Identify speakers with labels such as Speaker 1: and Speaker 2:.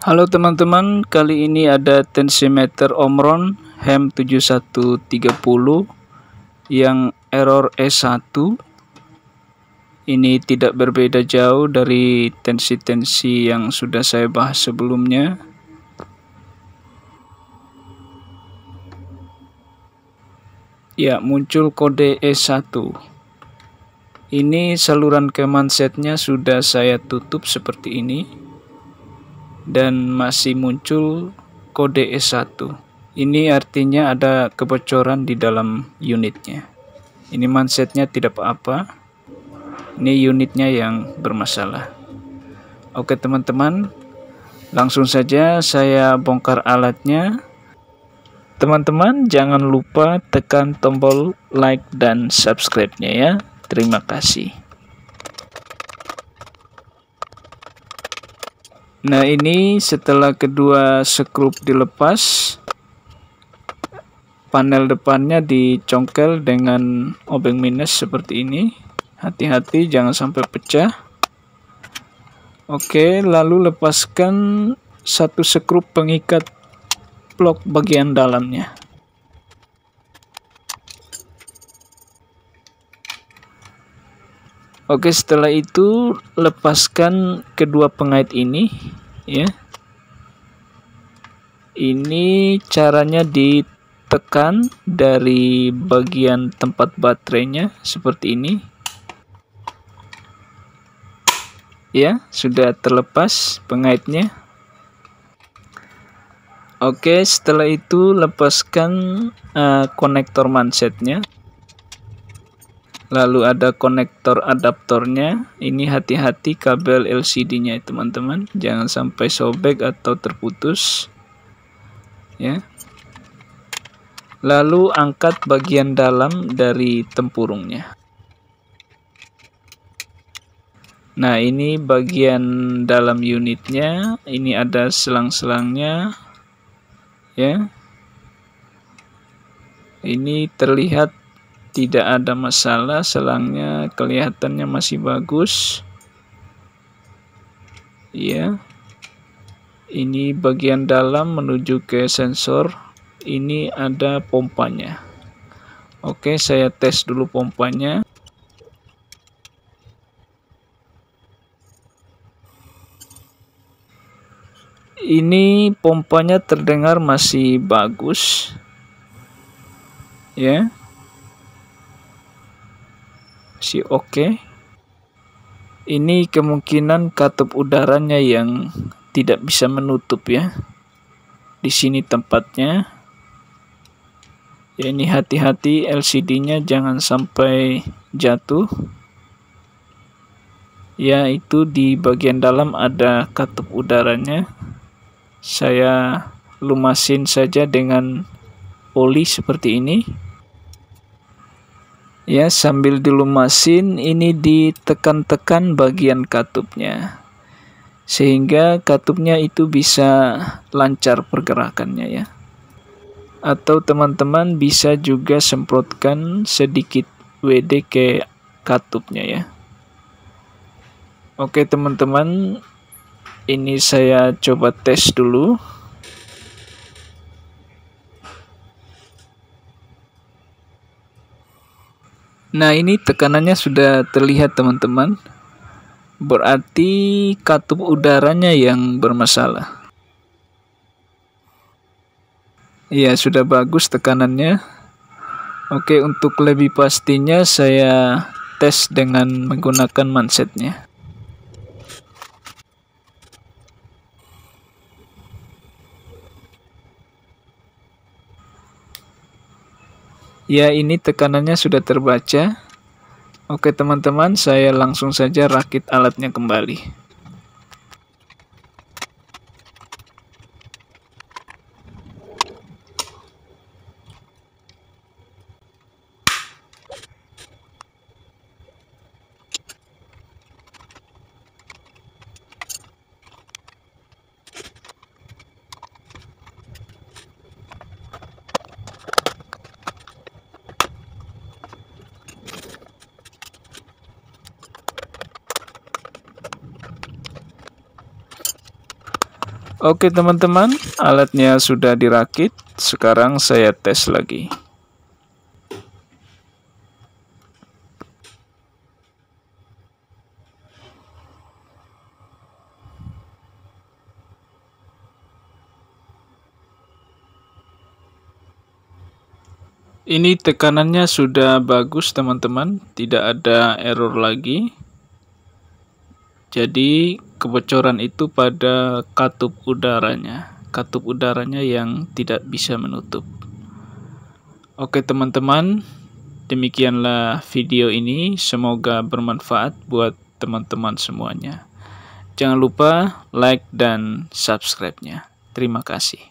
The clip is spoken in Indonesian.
Speaker 1: Halo teman-teman, kali ini ada tensimeter Omron HEM 7130 yang error e S1 ini tidak berbeda jauh dari tensi-tensi yang sudah saya bahas sebelumnya ya muncul kode e s 1 ini saluran kemansetnya sudah saya tutup seperti ini dan masih muncul kode S1. Ini artinya ada kebocoran di dalam unitnya. Ini mansetnya tidak apa-apa. Ini unitnya yang bermasalah. Oke teman-teman, langsung saja saya bongkar alatnya. Teman-teman jangan lupa tekan tombol like dan subscribe-nya ya. Terima kasih. Nah ini setelah kedua skrup dilepas panel depannya dicongkel dengan obeng minus seperti ini hati-hati jangan sampai pecah oke lalu lepaskan satu skrup pengikat blok bagian dalamnya Oke, setelah itu lepaskan kedua pengait ini ya. Ini caranya ditekan dari bagian tempat baterainya seperti ini. Ya, sudah terlepas pengaitnya. Oke, setelah itu lepaskan uh, konektor mansetnya lalu ada konektor adaptornya ini hati-hati kabel LCD nya teman-teman jangan sampai sobek atau terputus ya lalu angkat bagian dalam dari tempurungnya nah ini bagian dalam unitnya ini ada selang-selangnya ya ini terlihat tidak ada masalah selangnya kelihatannya masih bagus ya ini bagian dalam menuju ke sensor ini ada pompanya oke saya tes dulu pompanya ini pompanya terdengar masih bagus ya si Oke. Ini kemungkinan katup udaranya yang tidak bisa menutup ya. Di sini tempatnya. Ya ini hati-hati LCD-nya jangan sampai jatuh. Ya itu di bagian dalam ada katup udaranya. Saya lumasin saja dengan oli seperti ini ya sambil dilumasin ini ditekan-tekan bagian katupnya sehingga katupnya itu bisa lancar pergerakannya ya atau teman-teman bisa juga semprotkan sedikit WD ke katupnya ya oke teman-teman ini saya coba tes dulu Nah ini tekanannya sudah terlihat teman-teman Berarti katup udaranya yang bermasalah Ya sudah bagus tekanannya Oke untuk lebih pastinya saya tes dengan menggunakan mansetnya Ya ini tekanannya sudah terbaca. Oke teman-teman, saya langsung saja rakit alatnya kembali. Oke teman-teman, alatnya sudah dirakit. Sekarang saya tes lagi. Ini tekanannya sudah bagus teman-teman, tidak ada error lagi. Jadi kebocoran itu pada katup udaranya katup udaranya yang tidak bisa menutup oke teman-teman demikianlah video ini semoga bermanfaat buat teman-teman semuanya jangan lupa like dan subscribe-nya terima kasih